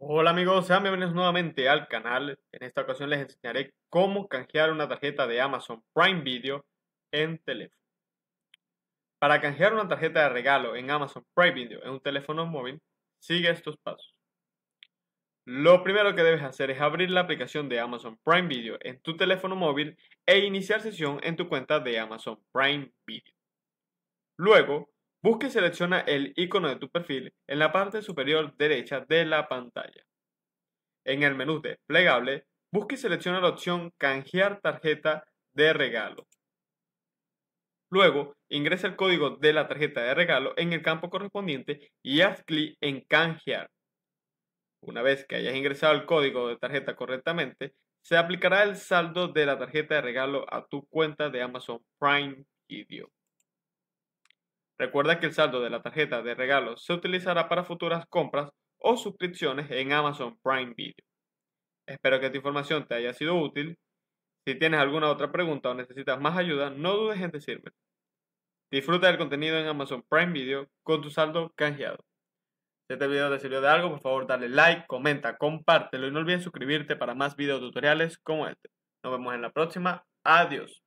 Hola amigos, sean bienvenidos nuevamente al canal. En esta ocasión les enseñaré cómo canjear una tarjeta de Amazon Prime Video en teléfono. Para canjear una tarjeta de regalo en Amazon Prime Video en un teléfono móvil, sigue estos pasos. Lo primero que debes hacer es abrir la aplicación de Amazon Prime Video en tu teléfono móvil e iniciar sesión en tu cuenta de Amazon Prime Video. Luego, Busque y selecciona el icono de tu perfil en la parte superior derecha de la pantalla. En el menú de Plegable, busca y selecciona la opción Canjear tarjeta de regalo. Luego, ingresa el código de la tarjeta de regalo en el campo correspondiente y haz clic en Canjear. Una vez que hayas ingresado el código de tarjeta correctamente, se aplicará el saldo de la tarjeta de regalo a tu cuenta de Amazon Prime Video. Recuerda que el saldo de la tarjeta de regalo se utilizará para futuras compras o suscripciones en Amazon Prime Video. Espero que esta información te haya sido útil. Si tienes alguna otra pregunta o necesitas más ayuda, no dudes en decirme. Disfruta del contenido en Amazon Prime Video con tu saldo canjeado. Si este video te sirvió de algo, por favor dale like, comenta, compártelo y no olvides suscribirte para más tutoriales como este. Nos vemos en la próxima. Adiós.